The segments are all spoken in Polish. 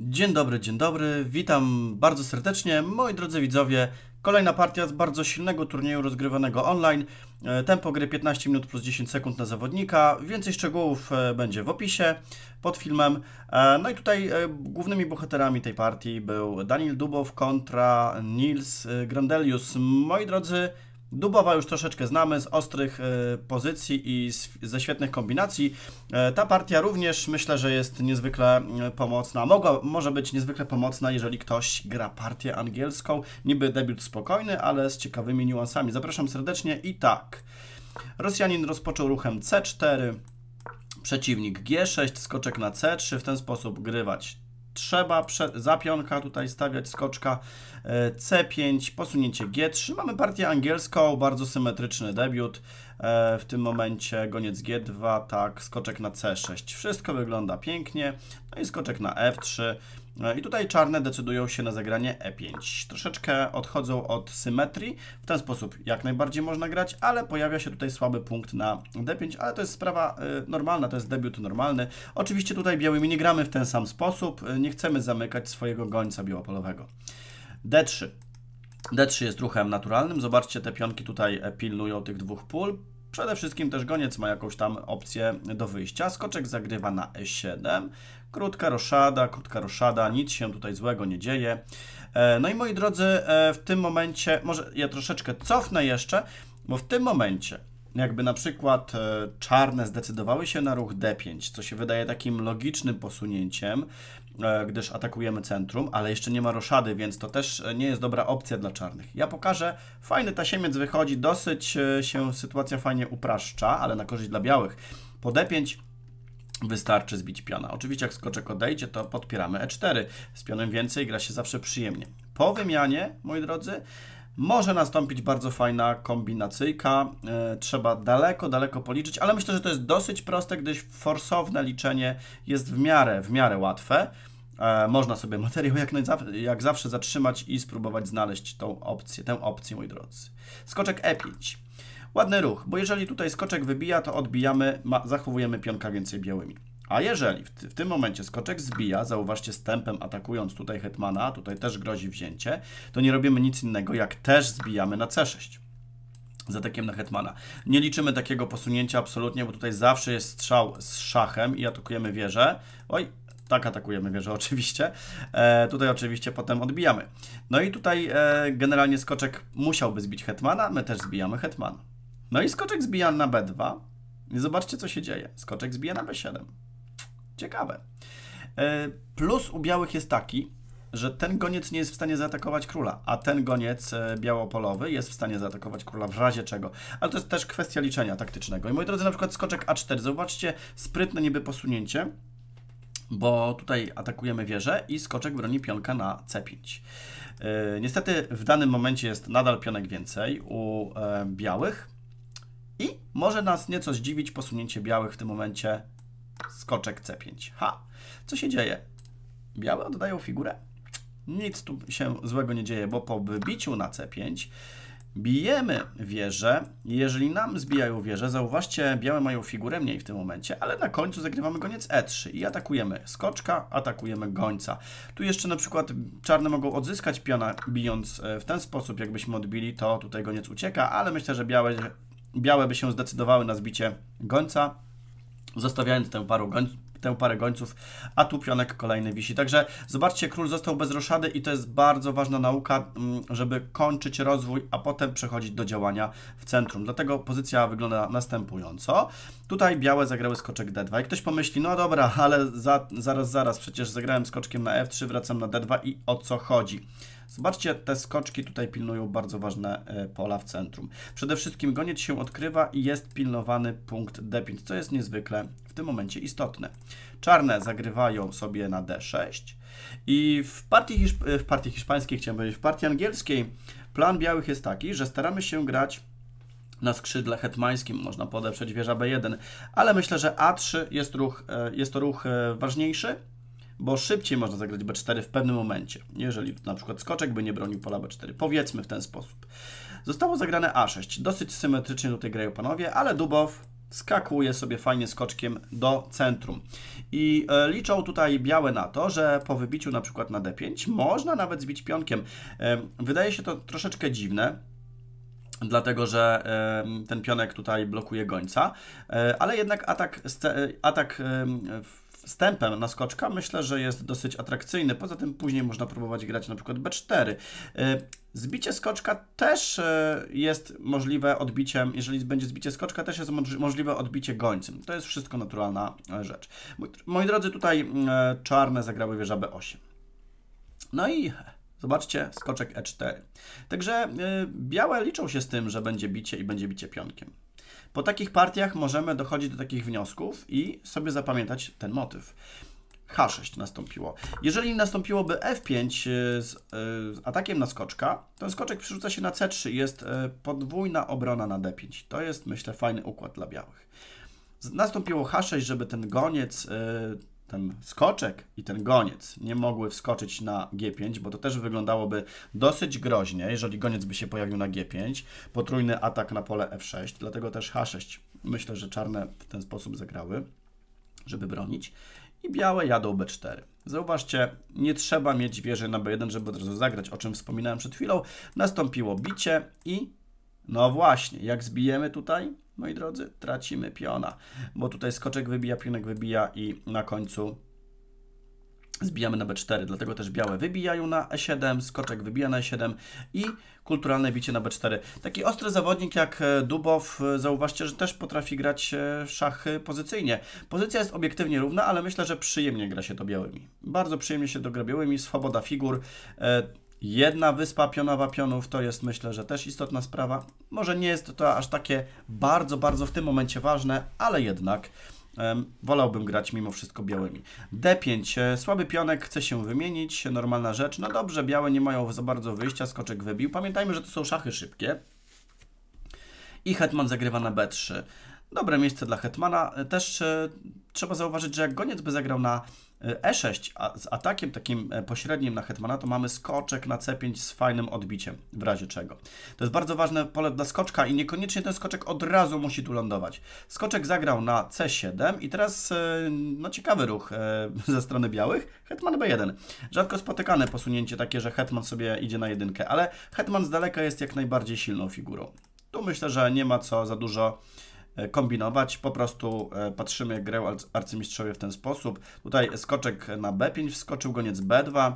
Dzień dobry, dzień dobry, witam bardzo serdecznie. Moi drodzy widzowie, kolejna partia z bardzo silnego turnieju rozgrywanego online. E, tempo gry 15 minut plus 10 sekund na zawodnika. Więcej szczegółów e, będzie w opisie pod filmem. E, no i tutaj głównymi bohaterami tej partii był Daniel Dubow kontra Nils Grandelius. Moi drodzy, Dubowa już troszeczkę znamy z ostrych e, pozycji i z, ze świetnych kombinacji. E, ta partia również myślę, że jest niezwykle e, pomocna. Mogła, może być niezwykle pomocna, jeżeli ktoś gra partię angielską. Niby debiut spokojny, ale z ciekawymi niuansami. Zapraszam serdecznie i tak. Rosjanin rozpoczął ruchem C4, przeciwnik G6, skoczek na C3, w ten sposób grywać trzeba zapionka tutaj stawiać, skoczka e, C5, posunięcie G3. Mamy partię angielską, bardzo symetryczny debiut. E, w tym momencie goniec G2, tak, skoczek na C6. Wszystko wygląda pięknie. No i skoczek na F3. E, I tutaj czarne decydują się na zagranie E5. Troszeczkę odchodzą od symetrii. W ten sposób jak najbardziej można grać, ale pojawia się tutaj słaby punkt na D5, ale to jest sprawa e, normalna, to jest debiut normalny. Oczywiście tutaj białymi nie gramy w ten sam sposób. E, nie chcemy zamykać swojego gońca białopolowego. D3. D3 jest ruchem naturalnym. Zobaczcie, te pionki tutaj pilnują tych dwóch pól. Przede wszystkim też goniec ma jakąś tam opcję do wyjścia. Skoczek zagrywa na e7. Krótka roszada, krótka roszada, nic się tutaj złego nie dzieje. E, no i moi drodzy, e, w tym momencie, może ja troszeczkę cofnę jeszcze, bo w tym momencie jakby na przykład e, czarne zdecydowały się na ruch D5, co się wydaje takim logicznym posunięciem, E, gdyż atakujemy centrum, ale jeszcze nie ma roszady, więc to też e, nie jest dobra opcja dla czarnych. Ja pokażę, fajny tasiemiec wychodzi, dosyć e, się sytuacja fajnie upraszcza, ale na korzyść dla białych. Po d5 wystarczy zbić piona. Oczywiście jak skoczek odejdzie, to podpieramy e4. Z pionem więcej gra się zawsze przyjemnie. Po wymianie, moi drodzy, może nastąpić bardzo fajna kombinacyjka. Trzeba daleko, daleko policzyć, ale myślę, że to jest dosyć proste, gdyż forsowne liczenie jest w miarę, w miarę łatwe. E, można sobie materiał jak, jak zawsze zatrzymać i spróbować znaleźć tą opcję, tę opcję, moi drodzy. Skoczek E5. Ładny ruch, bo jeżeli tutaj skoczek wybija, to odbijamy, zachowujemy pionka więcej białymi. A jeżeli w, w, tym momencie skoczek zbija, zauważcie stępem atakując tutaj hetmana, tutaj też grozi wzięcie, to nie robimy nic innego jak też zbijamy na C6 z atakiem na hetmana. Nie liczymy takiego posunięcia absolutnie, bo tutaj zawsze jest strzał z szachem i atakujemy wieżę. Oj, tak atakujemy wieżę oczywiście. E, tutaj oczywiście potem odbijamy. No i tutaj e, generalnie skoczek musiałby zbić hetmana, my też zbijamy hetmana. No i skoczek zbija na b2. I zobaczcie co się dzieje. Skoczek zbija na b7. Ciekawe. E, plus u białych jest taki, że ten goniec nie jest w stanie zaatakować króla, a ten goniec e, białopolowy jest w stanie zaatakować króla w razie czego. Ale to jest też kwestia liczenia taktycznego. I moi drodzy, na przykład skoczek A4, zobaczcie, sprytne niby posunięcie, bo tutaj atakujemy wieżę i skoczek broni pionka na C5. E, niestety w danym momencie jest nadal pionek więcej u e, białych i może nas nieco zdziwić posunięcie białych w tym momencie skoczek C5. Ha! Co się dzieje? Białe oddają figurę. Nic tu się złego nie dzieje, bo po wybiciu na C5 Bijemy wieżę. Jeżeli nam zbijają wieżę, zauważcie, białe mają figurę mniej w tym momencie, ale na końcu zagrywamy goniec E3 i atakujemy skoczka, atakujemy gońca. Tu jeszcze na przykład czarne mogą odzyskać piona, bijąc e, w ten sposób. Jakbyśmy odbili, to tutaj goniec ucieka, ale myślę, że białe, białe by się zdecydowały na zbicie gońca, zostawiając tę parę, gońców tę parę gońców, a tu pionek kolejny wisi. Także zobaczcie, król został bez roszady i to jest bardzo ważna nauka, mm, żeby kończyć rozwój, a potem przechodzić do działania w centrum. Dlatego pozycja wygląda następująco. Tutaj białe zagrały skoczek d2 i ktoś pomyśli, no dobra, ale za, zaraz, zaraz, przecież zagrałem skoczkiem na f3, wracam na d2 i o co chodzi? Zobaczcie, te skoczki tutaj pilnują bardzo ważne e, pola w centrum. Przede wszystkim goniec się odkrywa i jest pilnowany punkt D5, co jest niezwykle w tym momencie istotne. Czarne zagrywają sobie na D6 i w partii, hiszp e, w partii hiszpańskiej, chciałem powiedzieć, w partii angielskiej plan białych jest taki, że staramy się grać na skrzydle hetmańskim można podeprzeć wieża B1, ale myślę, że A3 jest, ruch, e, jest to ruch ważniejszy, bo szybciej można zagrać B4 w pewnym momencie, jeżeli na przykład skoczek by nie bronił pola B4, powiedzmy w ten sposób. Zostało zagrane A6, dosyć symetrycznie tutaj grają panowie, ale Dubow skakuje sobie fajnie skoczkiem do centrum. I e, liczą tutaj białe na to, że po wybiciu na przykład na D5 można nawet zbić pionkiem. Wydaje się to troszeczkę dziwne, dlatego że ten pionek tutaj blokuje gońca, e, ale jednak atak, e, atak w stępem na skoczka myślę, że jest dosyć atrakcyjny. Poza tym później można próbować grać na przykład B4. E, zbicie skoczka też e, jest możliwe odbiciem, jeżeli będzie zbicie skoczka, też jest możliwe odbicie gońcem. To jest wszystko naturalna e, rzecz. Moi drodzy, tutaj czarne zagrały wieża B8. No i Zobaczcie, skoczek E4. Także białe liczą się z tym, że będzie bicie i będzie bicie pionkiem. Po takich partiach możemy dochodzić do takich wniosków i sobie zapamiętać ten motyw. H6 nastąpiło. Jeżeli nastąpiłoby F5 e, z, e, z atakiem na skoczka, ten skoczek przerzuca się na C3 i jest e, podwójna obrona na D5. To jest, myślę, fajny układ dla białych. Nastąpiło H6, żeby ten goniec ten skoczek i ten goniec nie mogły wskoczyć na G5, bo to też wyglądałoby dosyć groźnie, jeżeli goniec by się pojawił na G5. Potrójny atak na pole F6, dlatego też H6. Myślę, że czarne w ten sposób zagrały, żeby bronić. I białe jadą B4. Zauważcie, nie trzeba mieć wieży na B1, żeby od razu zagrać, o czym wspominałem przed chwilą. Nastąpiło bicie i no właśnie, jak zbijemy tutaj, moi drodzy, tracimy piona, bo tutaj skoczek wybija, pionek wybija i na końcu zbijamy na b4, dlatego też białe wybijają na e7, skoczek wybija na e7 i kulturalne bicie na b4. Taki ostry zawodnik jak e, Dubow, e, zauważcie, że też potrafi grać e, szachy pozycyjnie. Pozycja jest obiektywnie równa, ale myślę, że przyjemnie gra się to białymi. Bardzo przyjemnie się do gra białymi, swoboda figur, Jedna wyspa pionowa pionów to jest myślę, że też istotna sprawa. Może nie jest to aż takie bardzo, bardzo w tym momencie ważne, ale jednak um, wolałbym grać mimo wszystko białymi. D5. Słaby pionek chce się wymienić, normalna rzecz. No dobrze, białe nie mają za bardzo wyjścia, skoczek wybił. Pamiętajmy, że to są szachy szybkie. I hetman zagrywa na B3. Dobre miejsce dla hetmana. Też e, trzeba zauważyć, że jak goniec by zagrał na E6 e a z atakiem takim e, pośrednim na hetmana to mamy skoczek na C5 z fajnym odbiciem, w razie czego. To jest bardzo ważne pole dla skoczka i niekoniecznie ten skoczek od razu musi tu lądować. Skoczek zagrał na C7 i teraz e, no ciekawy ruch ze strony białych, hetman B1. Rzadko spotykane posunięcie takie, że hetman sobie idzie na jedynkę, ale hetman z daleka jest jak najbardziej silną figurą. Tu myślę, że nie ma co za dużo E, kombinować. Po prostu e, patrzymy, jak grał arcymistrzowie w ten sposób. Tutaj skoczek na B5 wskoczył, goniec B2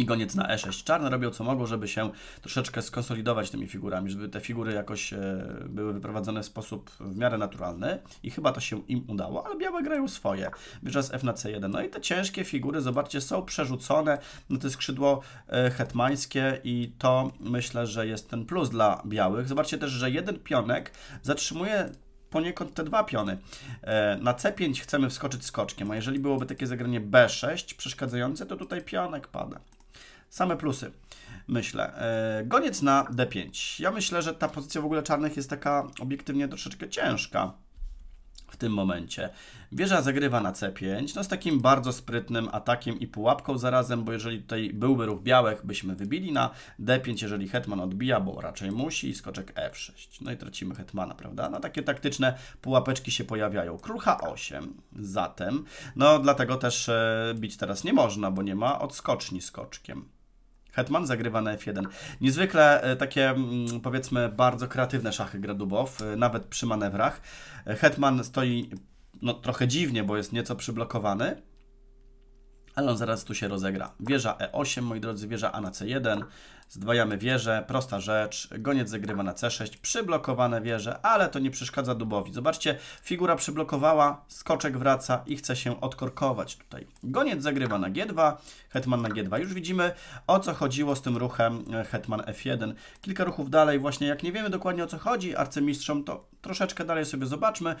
i goniec na E6. Czarne robią co mogą, żeby się troszeczkę skonsolidować tymi figurami, żeby te figury jakoś e, były wyprowadzone w sposób w miarę naturalny i chyba to się im udało, ale białe grają swoje. Wieża z F na C1. No i te ciężkie figury, zobaczcie, są przerzucone na to skrzydło e, hetmańskie i to myślę, że jest ten plus dla białych. Zobaczcie też, że jeden pionek zatrzymuje poniekąd te dwa piony. E, na C5 chcemy wskoczyć skoczkiem, a jeżeli byłoby takie zagranie B6 przeszkadzające, to tutaj pionek pada. Same plusy, myślę. E, goniec na D5. Ja myślę, że ta pozycja w ogóle czarnych jest taka obiektywnie troszeczkę ciężka w tym momencie. Wieża zagrywa na C5, no z takim bardzo sprytnym atakiem i pułapką zarazem, bo jeżeli tutaj byłby ruch białych, byśmy wybili na D5, jeżeli hetman odbija, bo raczej musi, i skoczek F6. No i tracimy hetmana, prawda? No takie taktyczne pułapeczki się pojawiają. Krucha 8 zatem, no dlatego też e, bić teraz nie można, bo nie ma odskoczni skoczkiem. Hetman zagrywa na F1. Niezwykle e, takie, mm, powiedzmy, bardzo kreatywne szachy gra Dubow, e, nawet przy manewrach. E, Hetman stoi no, trochę dziwnie, bo jest nieco przyblokowany, ale zaraz tu się rozegra. Wieża E8, moi drodzy, wieża A na C1. Zdwajamy wieżę, prosta rzecz, goniec zagrywa na C6, przyblokowane wieże, ale to nie przeszkadza Dubowi. Zobaczcie, figura przyblokowała, skoczek wraca i chce się odkorkować tutaj. Goniec zagrywa na G2, hetman na G2. Już widzimy, o co chodziło z tym ruchem e, hetman F1. Kilka ruchów dalej, właśnie jak nie wiemy dokładnie o co chodzi arcymistrzom, to troszeczkę dalej sobie zobaczmy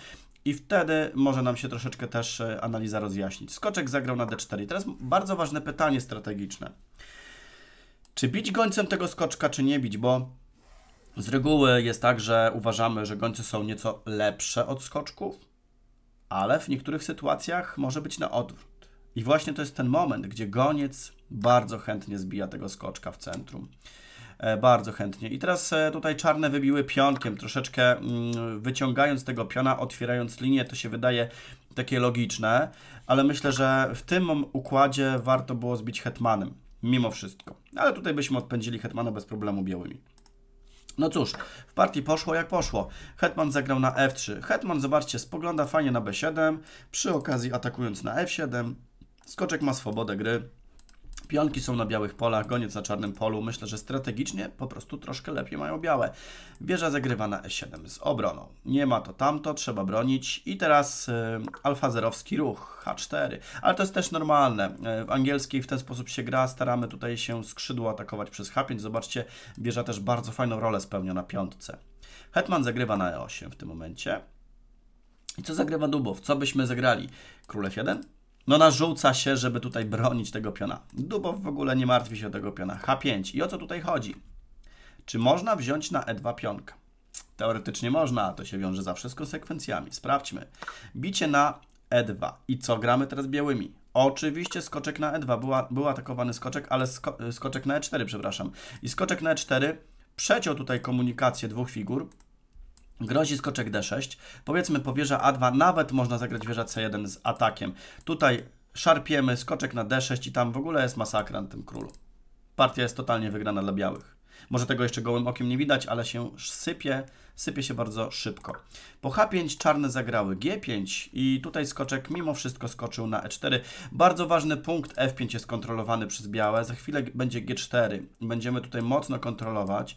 i wtedy może nam się troszeczkę też e, analiza rozjaśnić. Skoczek zagrał na d4. teraz bardzo ważne pytanie strategiczne. Czy bić gońcem tego skoczka, czy nie bić? Bo z reguły jest tak, że uważamy, że gońce są nieco lepsze od skoczków, ale w niektórych sytuacjach może być na odwrót. I właśnie to jest ten moment, gdzie goniec bardzo chętnie zbija tego skoczka w centrum. E, bardzo chętnie. I teraz e, tutaj czarne wybiły pionkiem, troszeczkę mm, wyciągając tego piona, otwierając linię, to się wydaje takie logiczne, ale myślę, że w tym układzie warto było zbić hetmanem, mimo wszystko. Ale tutaj byśmy odpędzili hetmana bez problemu białymi. No cóż, w partii poszło jak poszło. Hetman zagrał na F3. Hetman, zobaczcie, spogląda fajnie na B7, przy okazji atakując na F7. Skoczek ma swobodę gry. Pionki są na białych polach, goniec na czarnym polu. Myślę, że strategicznie po prostu troszkę lepiej mają białe. Wieża zagrywa na E7 z obroną. Nie ma to tamto, trzeba bronić. I teraz y, alfazerowski ruch H4. Ale to jest też normalne. Y, w angielskiej w ten sposób się gra. Staramy tutaj się skrzydło atakować przez H5. Zobaczcie, wieża też bardzo fajną rolę spełnia na piątce. Hetman zagrywa na E8 w tym momencie. I co zagrywa Dubow? Co byśmy zagrali? Królew 1? no narzuca się, żeby tutaj bronić tego piona. Dubow w ogóle nie martwi się o tego piona. H5. I o co tutaj chodzi? Czy można wziąć na E2 pionka? Teoretycznie można, a to się wiąże zawsze z konsekwencjami. Sprawdźmy. Bicie na E2. I co gramy teraz białymi? Oczywiście skoczek na E2. Była, był atakowany skoczek, ale sko skoczek na E4, przepraszam. I skoczek na E4 przeciął tutaj komunikację dwóch figur Grozi skoczek D6, powiedzmy po wieża A2 nawet można zagrać wieża C1 z atakiem. Tutaj szarpiemy skoczek na D6 i tam w ogóle jest masakra na tym królu. Partia jest totalnie wygrana dla białych. Może tego jeszcze gołym okiem nie widać, ale się sypie, sypie się bardzo szybko. Po H5 czarne zagrały G5 i tutaj skoczek mimo wszystko skoczył na E4. Bardzo ważny punkt F5 jest kontrolowany przez białe. Za chwilę będzie G4. Będziemy tutaj mocno kontrolować.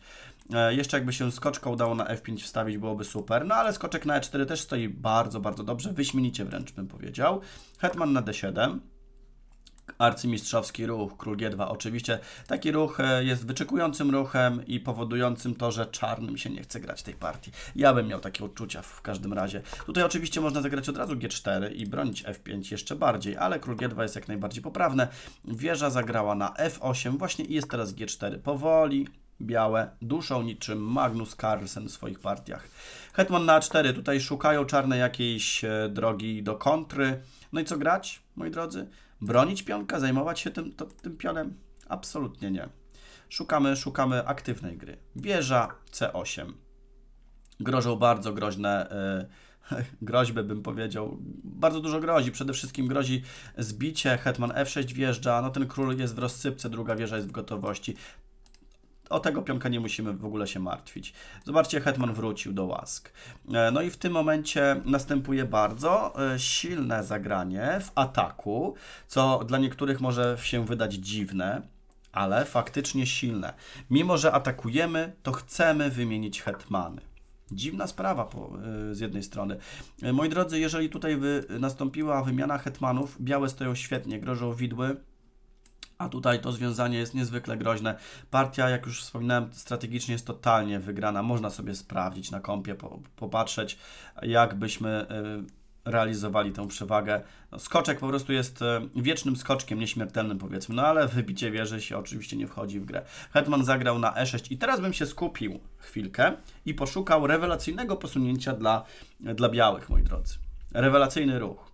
E, jeszcze jakby się skoczka udało na F5 wstawić, byłoby super. No ale skoczek na E4 też stoi bardzo, bardzo dobrze. Wyśmienicie wręcz bym powiedział. Hetman na D7 arcymistrzowski ruch, król G2. Oczywiście taki ruch e, jest wyczekującym ruchem i powodującym to, że czarnym się nie chce grać tej partii. Ja bym miał takie odczucia w każdym razie. Tutaj oczywiście można zagrać od razu G4 i bronić F5 jeszcze bardziej, ale król G2 jest jak najbardziej poprawne. Wieża zagrała na F8 właśnie i jest teraz G4. Powoli, białe duszą niczym Magnus Carlsen w swoich partiach. Hetman na A4, tutaj szukają czarne jakiejś e, drogi do kontry. No i co grać, moi drodzy? Bronić pionka, zajmować się tym, to, tym pionem? Absolutnie nie. Szukamy, szukamy aktywnej gry. Wieża C8. Grożą bardzo groźne e, groźby, bym powiedział. Bardzo dużo grozi. Przede wszystkim grozi zbicie. Hetman F6 wjeżdża. No ten król jest w rozsypce, druga wieża jest w gotowości o tego pionka nie musimy w ogóle się martwić. Zobaczcie, Hetman wrócił do łask. E, no i w tym momencie następuje bardzo e, silne zagranie w ataku, co dla niektórych może się wydać dziwne, ale faktycznie silne. Mimo, że atakujemy, to chcemy wymienić hetmany. Dziwna sprawa po, e, z jednej strony. Moi drodzy, jeżeli tutaj wy, nastąpiła wymiana hetmanów, białe stoją świetnie, grożą widły, a tutaj to związanie jest niezwykle groźne. Partia, jak już wspominałem, strategicznie jest totalnie wygrana. Można sobie sprawdzić na kompie, po, popatrzeć, jak byśmy y, realizowali tę przewagę. No, skoczek po prostu jest y, wiecznym skoczkiem, nieśmiertelnym powiedzmy, no ale wybicie wieży się oczywiście nie wchodzi w grę. Hetman zagrał na e6 i teraz bym się skupił chwilkę i poszukał rewelacyjnego posunięcia dla, dla białych, moi drodzy. Rewelacyjny ruch.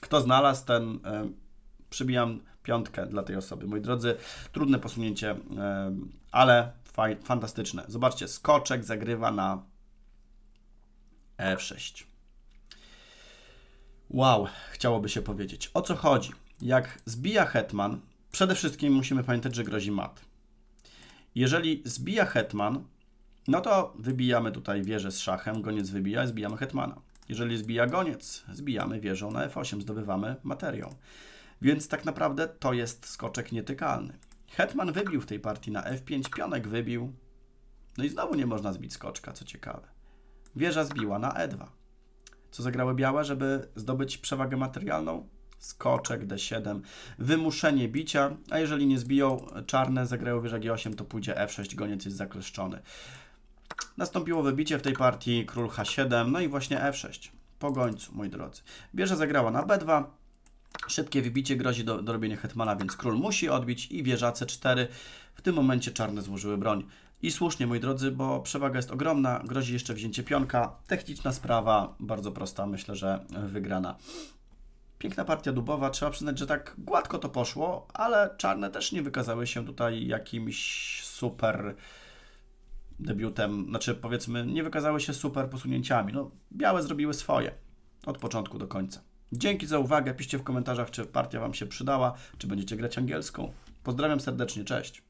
Kto znalazł ten, y, przybijam piątkę dla tej osoby. Moi drodzy, trudne posunięcie, ale fantastyczne. Zobaczcie, skoczek zagrywa na F6. E wow, chciałoby się powiedzieć. O co chodzi? Jak zbija hetman, przede wszystkim musimy pamiętać, że grozi mat. Jeżeli zbija hetman, no to wybijamy tutaj wieżę z szachem, goniec wybija, zbijamy hetmana. Jeżeli zbija goniec, zbijamy wieżą na F8, e zdobywamy materiał więc tak naprawdę to jest skoczek nietykalny. Hetman wybił w tej partii na f5, pionek wybił, no i znowu nie można zbić skoczka, co ciekawe. Wieża zbiła na e2. Co zagrały białe, żeby zdobyć przewagę materialną? Skoczek d7, wymuszenie bicia, a jeżeli nie zbiją czarne, zagrają wieża g8, to pójdzie f6, goniec jest zakleszczony. Nastąpiło wybicie w tej partii król h7, no i właśnie f6. Po gońcu, moi drodzy. Wieża zagrała na b2, Szybkie wybicie grozi do, robienia hetmana, więc król musi odbić i wieża c4. W tym momencie czarne złożyły broń. I słusznie, moi drodzy, bo przewaga jest ogromna, grozi jeszcze wzięcie pionka. Techniczna sprawa, bardzo prosta, myślę, że wygrana. Piękna partia dubowa, trzeba przyznać, że tak gładko to poszło, ale czarne też nie wykazały się tutaj jakimś super debiutem, znaczy powiedzmy, nie wykazały się super posunięciami. No, białe zrobiły swoje od początku do końca. Dzięki za uwagę. Piszcie w komentarzach, czy partia Wam się przydała, czy będziecie grać angielską. Pozdrawiam serdecznie, cześć.